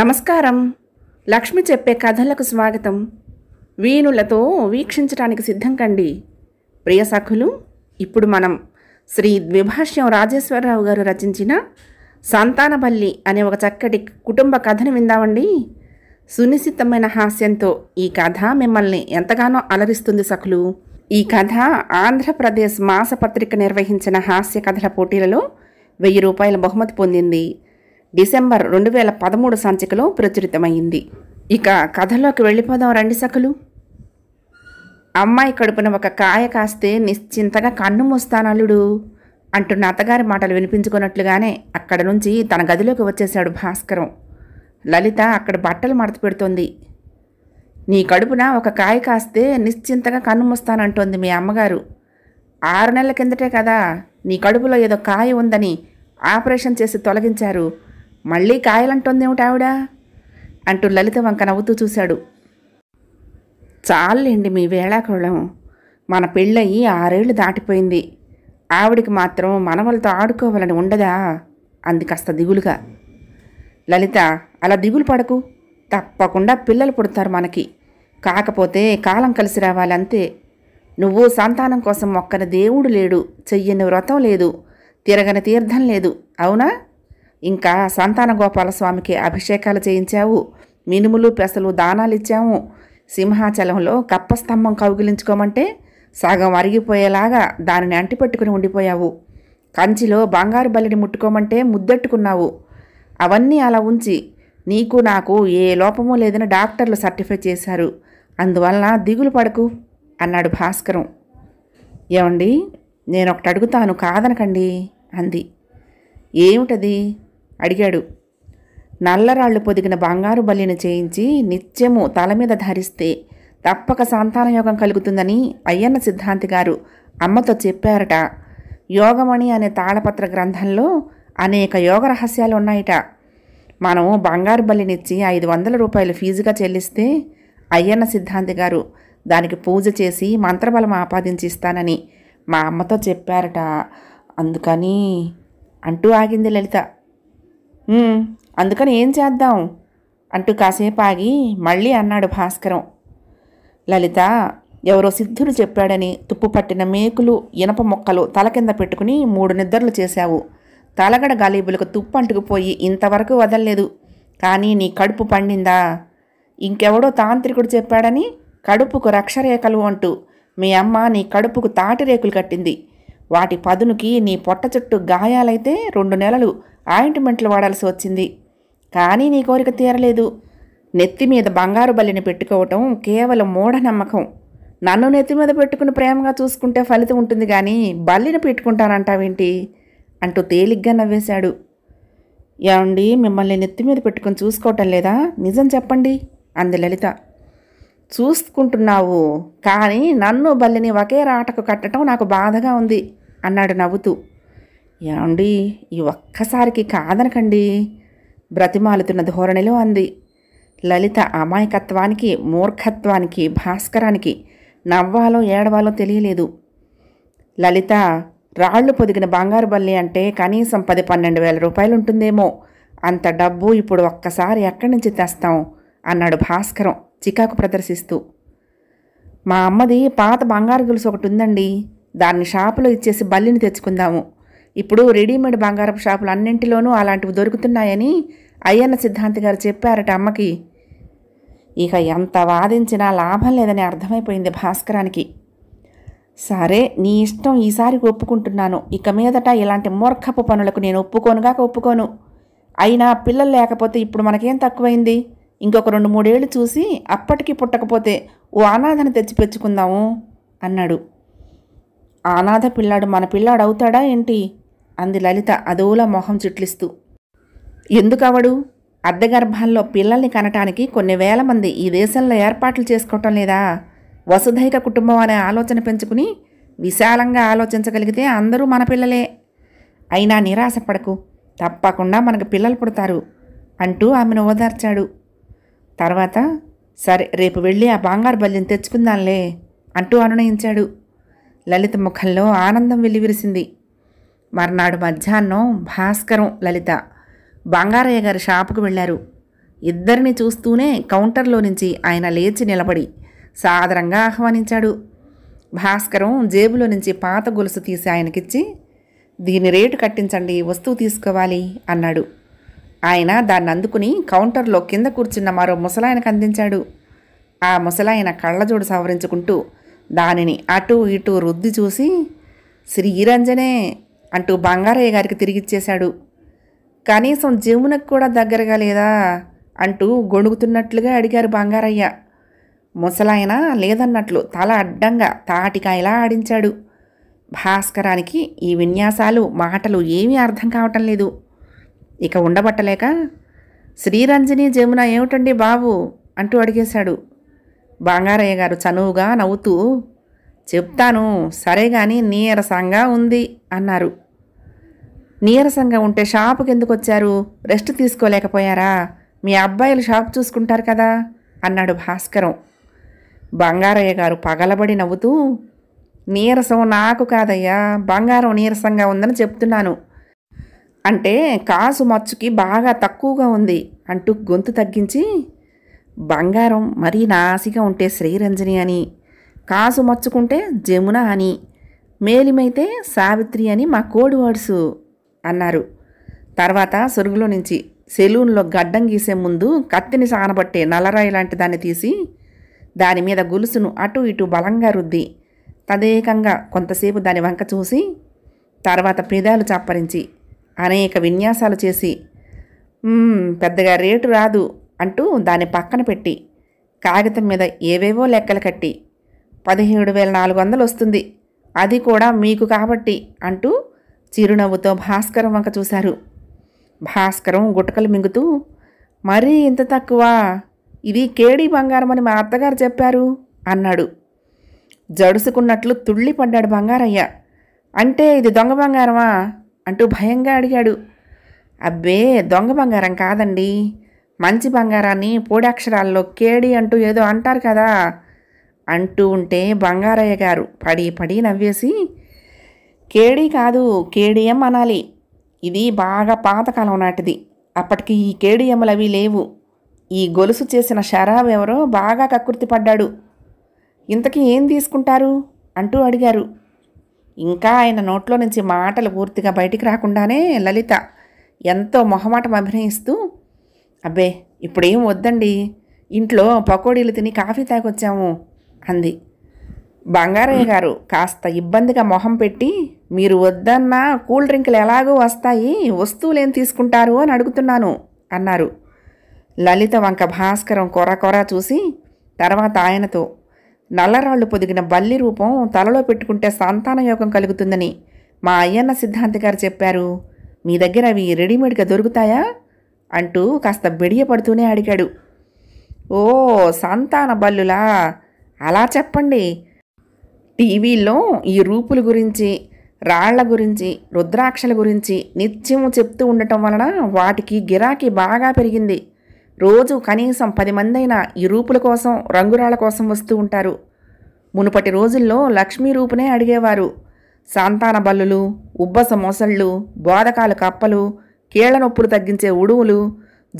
నమస్కారం లక్ష్మి చెప్పే కథలకు స్వాగతం వీణులతో వీక్షించడానికి సిద్ధం కండి ప్రియ సఖులు ఇప్పుడు మనం శ్రీ ద్విభాష్యం రాజేశ్వరరావు గారు రచించిన సంతానబల్లి అనే ఒక చక్కటి కుటుంబ కథను విందామండి సునిశ్చితమైన హాస్యంతో ఈ కథ మిమ్మల్ని ఎంతగానో అలరిస్తుంది సఖులు ఈ కథ ఆంధ్రప్రదేశ్ మాసపత్రిక నిర్వహించిన హాస్య కథల పోటీలలో వెయ్యి రూపాయల బహుమతి పొందింది డిసెంబర్ రెండు వేల పదమూడు సంచికలో ప్రచురితమైంది ఇక కథలోకి వెళ్ళిపోదాం రండి సకులు అమ్మాయి కడుపున ఒక కాయ కాస్తే నిశ్చింతగా కన్ను మూస్తానల్లుడు అంటున్న అత్తగారి మాటలు వినిపించుకున్నట్లుగానే అక్కడ నుంచి తన గదిలోకి వచ్చేశాడు భాస్కరం లలిత అక్కడ బట్టలు మడత పెడుతోంది నీ కడుపున ఒక కాయ కాస్తే నిశ్చింతగా కన్నుమూస్తానంటోంది మీ అమ్మగారు ఆరు నెలల కిందటే కదా నీ కడుపులో ఏదో కాయ ఉందని ఆపరేషన్ చేసి తొలగించారు మళ్ళీ కాయలంటోందేమిటి ఏమిటావిడ అంటూ లలిత వంక నవ్వుతూ చూశాడు చాలండి మీ వేళాకోళం మన పెళ్ళయి ఆరేళ్లు దాటిపోయింది ఆవిడికి మాత్రం మనవలతో ఆడుకోవాలని ఉండదా అంది కాస్త దిగులుగా లలిత అలా దిగులు పడకు తప్పకుండా పిల్లలు పుడతారు మనకి కాకపోతే కాలం కలిసి రావాలంతే నువ్వు సంతానం కోసం మొక్కన దేవుడు లేడు చెయ్యని వ్రతం లేదు తిరగని తీర్థం లేదు అవునా ఇంకా సంతాన గోపాలస్వామికి అభిషేకాలు చేయించావు మినుములు పెసలు దానాలు ఇచ్చాము సింహాచలంలో కప్పస్తంభం కౌగిలించుకోమంటే సగం అరిగిపోయేలాగా దానిని అంటిపెట్టుకుని ఉండిపోయావు కంచిలో బంగారు బల్లిని ముట్టుకోమంటే ముద్దెట్టుకున్నావు అవన్నీ అలా ఉంచి నీకు నాకు ఏ లోపము లేదని డాక్టర్లు సర్టిఫై చేశారు అందువలన దిగులు పడకు అన్నాడు భాస్కరం ఏమండి నేను ఒకటి అడుగుతాను కాదనకండి అంది ఏమిటది అడిగాడు నల్లరాళ్ళు పొదిగిన బంగారు బల్లిని చేయించి నిత్యము తల మీద ధరిస్తే తప్పక సంతానయోగం కలుగుతుందని అయ్యన్న సిద్ధాంతి గారు అమ్మతో చెప్పారట యోగమణి అనే తాళపత్ర గ్రంథంలో అనేక యోగ రహస్యాలు ఉన్నాయట మనం బంగారు బల్లినిచ్చి ఐదు వందల రూపాయలు ఫీజుగా చెల్లిస్తే అయ్యన్న సిద్ధాంతి గారు దానికి పూజ చేసి మంత్రబలం ఆపాదించిస్తానని మా అమ్మతో చెప్పారట అందుకని అంటూ ఆగింది లలిత అందుకని ఏం చేద్దాం అంటూ కాసేపు ఆగి మళ్ళీ అన్నాడు భాస్కరం లలిత ఎవరో సిద్ధులు చెప్పాడని తుప్పు పట్టిన మేకులు ఇనప మొక్కలు తల కింద పెట్టుకుని మూడు నిద్రలు చేశావు తలగడ గాలీబులకు తుప్పు అంటుకుపోయి ఇంతవరకు వదల్లేదు కానీ నీ కడుపు పండిందా ఇంకెవడో తాంత్రికుడు చెప్పాడని కడుపుకు రక్షరేఖలు అంటూ మీ అమ్మ నీ కడుపుకు తాటిరేకులు కట్టింది వాటి పదునుకి నీ పొట్ట చుట్టూ గాయాలైతే రెండు నెలలు ఆయింట్మెంట్లు వాడాల్సి వచ్చింది కానీ నీ కోరిక తీరలేదు నెత్తి మీద బంగారు బల్లిని పెట్టుకోవటం కేవలం మూఢనమ్మకం నన్ను నెత్తి మీద పెట్టుకుని ప్రేమగా చూసుకుంటే ఫలితం ఉంటుంది కానీ బల్లిని పెట్టుకుంటానంటావేంటి అంటూ తేలిగ్గా నవ్వేశాడు ఏమండి మిమ్మల్ని నెత్తి మీద పెట్టుకుని చూసుకోవటం లేదా నిజం చెప్పండి అంది లలిత చూసుకుంటున్నావు కానీ నన్ను బల్లిని ఒకే రాటకు కట్టడం నాకు బాధగా ఉంది అన్నాడు నవ్వుతూ ఏమండి ఈ ఒక్కసారికి కాదనకండి బ్రతిమాలుతున్న ధోరణిలో అంది లలిత అమాయకత్వానికి మూర్ఖత్వానికి భాస్కరానికి నవ్వాలో ఏడవాలో తెలియలేదు లలిత రాళ్లు పొదిగిన బంగారు బల్లి అంటే కనీసం పది పన్నెండు వేల రూపాయలు ఉంటుందేమో అంత డబ్బు ఇప్పుడు ఒక్కసారి ఎక్కడి నుంచి తెస్తాం అన్నాడు భాస్కరం చికాకు ప్రదర్శిస్తూ మా అమ్మది పాత బంగారు గొలుసు ఒకటి ఉందండి దాన్ని షాపులో ఇచ్చేసి బల్లిని తెచ్చుకుందాము ఇప్పుడు రెడీమేడ్ బంగారపు షాపులు అన్నింటిలోనూ అలాంటివి దొరుకుతున్నాయని అయ్యన్న సిద్ధాంతి గారు చెప్పారట అమ్మకి ఇక ఎంత వాదించినా లాభం లేదని అర్థమైపోయింది భాస్కరానికి సరే నీ ఇష్టం ఈసారి ఒప్పుకుంటున్నాను ఇక మీదట ఇలాంటి మూర్ఖపు పనులకు నేను ఒప్పుకోనుగాక ఒప్పుకోను అయినా పిల్లలు లేకపోతే ఇప్పుడు మనకేం తక్కువైంది ఇంకొక రెండు మూడేళ్లు చూసి అప్పటికి పుట్టకపోతే ఓ అనాథను తెచ్చిపెచ్చుకుందాము అన్నాడు ఆనాథ పిల్లాడు మన పిల్లాడు అవుతాడా ఏంటి అంది లలిత అదోలా మొహం చిట్లిస్తూ ఎందుకవడు అర్ధగర్భాల్లో పిల్లల్ని కనటానికి కొన్ని వేల మంది ఈ దేశంలో ఏర్పాట్లు చేసుకోవటం లేదా వసుధైక కుటుంబం అనే ఆలోచన పెంచుకుని విశాలంగా ఆలోచించగలిగితే అందరూ మన పిల్లలే అయినా నిరాశపడకు తప్పకుండా మనకు పిల్లలు పుడతారు అంటూ ఆమెను ఓదార్చాడు తర్వాత సరే రేపు వెళ్ళి ఆ బంగారు బల్యం తెచ్చుకుందాంలే అంటూ అనునయించాడు లలిత ముఖంలో ఆనందం వెలివిరిసింది మర్నాడు మధ్యాహ్నం భాస్కరం లలిత బంగారయ్య గారి షాపుకు వెళ్ళారు ఇద్దరిని చూస్తూనే కౌంటర్లో నుంచి ఆయన లేచి నిలబడి సాదరంగా ఆహ్వానించాడు భాస్కరం జేబులో నుంచి పాత గొలుసు తీసి ఆయనకిచ్చి దీని రేటు కట్టించండి వస్తువు తీసుకోవాలి అన్నాడు ఆయన దాన్ని అందుకుని కౌంటర్లో కింద కూర్చున్న మరో ముసలాయనకు అందించాడు ఆ ముసలాయన కళ్ళజోడు సవరించుకుంటూ దానిని అటు ఇటు రుద్ది చూసి శ్రీరంజనే అంటూ బంగారయ్య గారికి తిరిగిచ్చేశాడు కనీసం జీవునకు కూడా దగ్గరగా లేదా అంటూ గొణుగుతున్నట్లుగా అడిగారు బంగారయ్య ముసలాయన లేదన్నట్లు తల అడ్డంగా తాటికాయలా ఆడించాడు భాస్కరానికి ఈ విన్యాసాలు మాటలు ఏమీ అర్థం కావటం లేదు ఇక ఉండబట్టలేక శ్రీరంజని జమున ఏమిటండి బాబు అంటూ అడిగేశాడు బంగారయ్య గారు చనువుగా నవ్వుతూ చెప్తాను సరే కానీ నీరసంగా ఉంది అన్నారు నీరసంగా ఉంటే షాపుకి ఎందుకు వచ్చారు రెస్ట్ తీసుకోలేకపోయారా మీ అబ్బాయిలు షాప్ చూసుకుంటారు కదా అన్నాడు భాస్కరం బంగారయ్య గారు పగలబడి నవ్వుతూ నీరసం నాకు కాదయ్యా బంగారం నీరసంగా ఉందని చెప్తున్నాను అంటే కాసు మచ్చుకి బాగా తక్కువగా ఉంది అంటూ గొంతు తగ్గించి బంగారం మరీ నాసిగా ఉంటే శ్రీరంజని అని కాసు మచ్చుకుంటే జమున అని మేలిమైతే సావిత్రి అని మా కోడి వాడుసు అన్నారు తర్వాత సొరుగులో నుంచి సెలూన్లో గడ్డం గీసే ముందు కత్తిని సానబట్టే నల్లరాయి లాంటి దాన్ని తీసి దాని మీద గొలుసును అటు ఇటు బలంగా రుద్ది తదేకంగా కొంతసేపు దాని వంక చూసి తర్వాత పెదాలు చప్పరించి అనేక విన్యాసాలు చేసి పెద్దగా రేటు రాదు అంటూ దాన్ని పక్కన పెట్టి కాగితం మీద ఏవేవో లెక్కలు కట్టి పదిహేడు వేల నాలుగు వందలు వస్తుంది అది కూడా మీకు కాబట్టి అంటూ చిరునవ్వుతో భాస్కరం వంక చూశారు భాస్కరం గుటకలు మింగుతూ మరీ ఇంత తక్కువ ఇది కేడీ బంగారం అని మా అత్తగారు చెప్పారు అన్నాడు జడుసుకున్నట్లు తుళ్ళిపడ్డాడు బంగారయ్య అంటే ఇది దొంగ బంగారమా అంటూ భయంగా అడిగాడు అబ్బే దొంగ బంగారం కాదండి మంచి బంగారాన్ని పూడాక్షరాల్లో కేడి అంటూ ఏదో అంటారు కదా అంటూ ఉంటే బంగారయ్య గారు పడి పడి నవ్వేసి కేడి కాదు కేడిఎం అనాలి ఇది బాగా పాతకాలం నాటిది అప్పటికి ఈ కేడిఎంలు అవి లేవు ఈ గొలుసు చేసిన షరాబ్ ఎవరో బాగా కకృతి పడ్డాడు ఇంతకీ ఏం తీసుకుంటారు అంటూ అడిగారు ఇంకా ఆయన నోట్లో నుంచి మాటలు పూర్తిగా బయటికి రాకుండానే లలిత ఎంతో మొహమాటం అభినయిస్తూ అబ్బే ఇప్పుడేం వద్దండి ఇంట్లో పకోడీలు తిని కాఫీ తాగొచ్చాము అంది బంగారయ్య గారు కాస్త ఇబ్బందిగా మొహం పెట్టి మీరు వద్దన్నా కూల్ డ్రింకులు ఎలాగో వస్తాయి వస్తువులేం తీసుకుంటారు అని అడుగుతున్నాను అన్నారు లలిత వంక భాస్కరం కొర కొర చూసి తర్వాత ఆయనతో నల్లరాళ్లు పొదిగిన బల్లి రూపం తలలో పెట్టుకుంటే సంతాన యోగం కలుగుతుందని మా అయ్యన్న సిద్ధాంతి గారు చెప్పారు మీ దగ్గర అవి రెడీమేడ్గా దొరుకుతాయా అంటూ కాస్త బెడియపడుతూనే అడిగాడు ఓ సంతాన బల్లులా అలా చెప్పండి టీవీలో ఈ రూపుల గురించి రాళ్ల గురించి రుద్రాక్షల గురించి నిత్యం చెప్తూ ఉండటం వలన వాటికి గిరాకీ బాగా పెరిగింది రోజు కనీసం పది మందైన ఈ రూపుల కోసం రంగురాళ్ళ కోసం వస్తూ ఉంటారు మునుపటి రోజుల్లో లక్ష్మీ రూపునే అడిగేవారు సాంతాన బల్లులు ఉబ్బస మొసళ్ళు బోధకాలు కప్పలు కీళ్ల నొప్పులు తగ్గించే ఉడువులు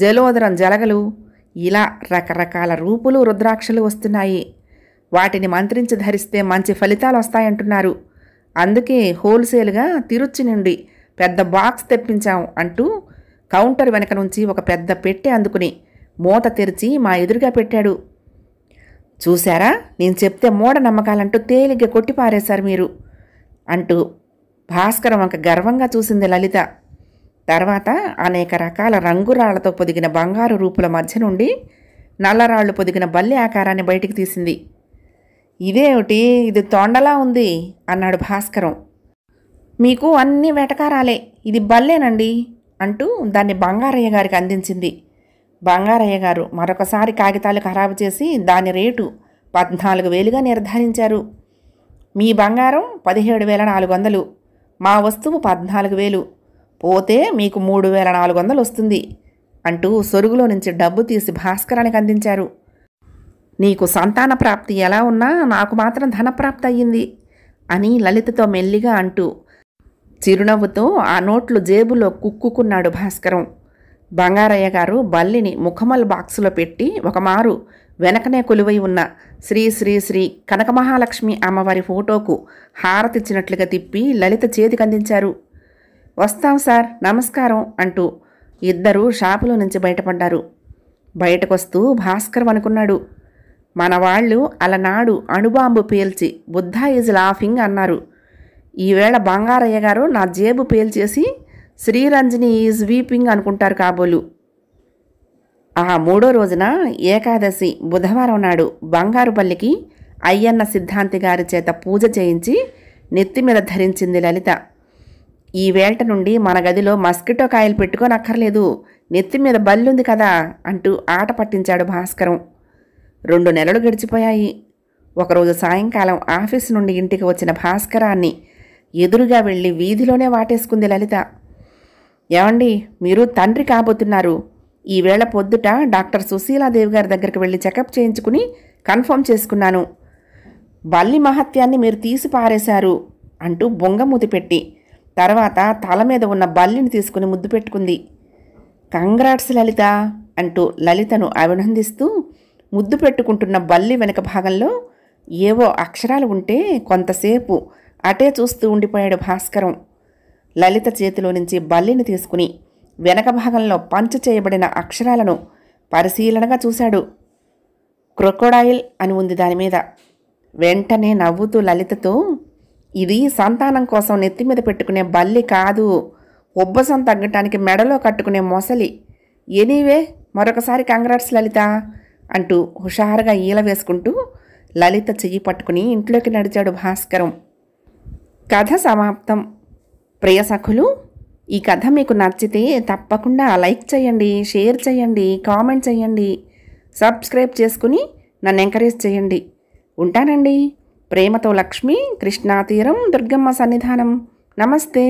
జలోదరం జలగలు ఇలా రకరకాల రూపులు రుద్రాక్షలు వస్తున్నాయి వాటిని మంత్రించి ధరిస్తే మంచి ఫలితాలు వస్తాయంటున్నారు అందుకే హోల్సేల్గా తిరుచి నుండి పెద్ద బాక్స్ తెప్పించాం అంటూ కౌంటర్ వెనక నుంచి ఒక పెద్ద పెట్టె అందుకుని మూత తెరిచి మా ఎదురుగా పెట్టాడు చూశారా నేను చెప్తే మూఢనమ్మకాలంటూ తేలిగ్గా కొట్టిపారేశారు మీరు అంటూ భాస్కరం వంక గర్వంగా చూసింది లలిత తర్వాత అనేక రకాల రంగురాళ్లతో పొదిగిన బంగారు రూపుల మధ్య నుండి నల్లరాళ్లు పొదిగిన బల్లి ఆకారాన్ని బయటికి తీసింది ఇదేమిటి ఇది తొండలా ఉంది అన్నాడు భాస్కరం మీకు అన్ని వెటకారాలే ఇది బల్లేనండి అంటూ దాన్ని బంగారయ్య గారికి అందించింది బంగారయ్య గారు మరొకసారి కాగితాలు ఖరాబు చేసి దాని రేటు పద్నాలుగు వేలుగా నిర్ధారించారు మీ బంగారం పదిహేడు వేల నాలుగు వందలు మా వస్తువు పద్నాలుగు వేలు పోతే మీకు మూడు వేల నాలుగు వందలు వస్తుంది అంటూ సొరుగులో నుంచి డబ్బు తీసి భాస్కరానికి అందించారు నీకు సంతాన ప్రాప్తి ఎలా ఉన్నా నాకు మాత్రం ధనప్రాప్తి అయ్యింది అని లలితతో మెల్లిగా అంటూ చిరునవ్వుతో ఆ నోట్లు జేబులో కుక్కుకున్నాడు భాస్కరం బంగారయ్య గారు బల్లిని ముఖమల్ బాక్సులో పెట్టి ఒకమారు వెనకనే కొలువై ఉన్న శ్రీ శ్రీ శ్రీ కనకమహాలక్ష్మి అమ్మవారి ఫోటోకు హారతిచ్చినట్లుగా తిప్పి లలిత చేతికందించారు వస్తాం సార్ నమస్కారం అంటూ ఇద్దరూ షాపులో నుంచి బయటపడ్డారు బయటకొస్తూ భాస్కర్ అనుకున్నాడు మన వాళ్ళు అలనాడు అణుబాంబు పేల్చి బుద్ధా ఈజ్ లాఫింగ్ అన్నారు ఈవేళ బంగారయ్య గారు నా జేబు పేల్చేసి శ్రీరంజని ఈజ్ వీపింగ్ అనుకుంటారు కాబోలు ఆ మూడో రోజున ఏకాదశి బుధవారం నాడు బంగారుపల్లికి అయ్యన్న సిద్ధాంతి గారి చేత పూజ చేయించి నెత్తి మీద ధరించింది లలిత ఈ వేట నుండి మన గదిలో మస్కిటో కాయలు పెట్టుకోనక్కర్లేదు నెత్తి మీద బల్లుంది కదా అంటూ ఆట పట్టించాడు భాస్కరం రెండు నెలలు గడిచిపోయాయి ఒకరోజు సాయంకాలం ఆఫీస్ నుండి ఇంటికి వచ్చిన భాస్కరాన్ని ఎదురుగా వెళ్ళి వీధిలోనే వాటేసుకుంది లలిత ఏమండి మీరు తండ్రి కాబోతున్నారు ఈవేళ పొద్దుట డాక్టర్ సుశీలాదేవి గారి దగ్గరికి వెళ్ళి చెకప్ చేయించుకుని కన్ఫర్మ్ చేసుకున్నాను బల్లి మహత్యాన్ని మీరు తీసి పారేశారు అంటూ బొంగ పెట్టి తర్వాత తల మీద ఉన్న బల్లిని తీసుకుని ముద్దు పెట్టుకుంది కంగ్రాట్స్ లలిత అంటూ లలితను అభినందిస్తూ ముద్దు పెట్టుకుంటున్న బల్లి వెనుక భాగంలో ఏవో అక్షరాలు ఉంటే కొంతసేపు అటే చూస్తూ ఉండిపోయాడు భాస్కరం లలిత చేతిలో నుంచి బల్లిని తీసుకుని వెనక భాగంలో పంచ చేయబడిన అక్షరాలను పరిశీలనగా చూశాడు క్రొకోడాయిల్ అని ఉంది దానిమీద వెంటనే నవ్వుతూ లలితతో ఇది సంతానం కోసం నెత్తి మీద పెట్టుకునే బల్లి కాదు ఉబ్బసం తగ్గటానికి మెడలో కట్టుకునే మొసలి ఎనీవే మరొకసారి కంగ్రాట్స్ లలిత అంటూ హుషారుగా ఈల వేసుకుంటూ లలిత చెయ్యి పట్టుకుని ఇంట్లోకి నడిచాడు భాస్కరం కథ సమాప్తం ప్రియ సఖులు ఈ కథ మీకు నచ్చితే తప్పకుండా లైక్ చేయండి షేర్ చేయండి కామెంట్ చేయండి సబ్స్క్రైబ్ చేసుకుని నన్ను ఎంకరేజ్ చేయండి ఉంటానండి ప్రేమతో లక్ష్మి కృష్ణాతీరం దుర్గమ్మ సన్నిధానం నమస్తే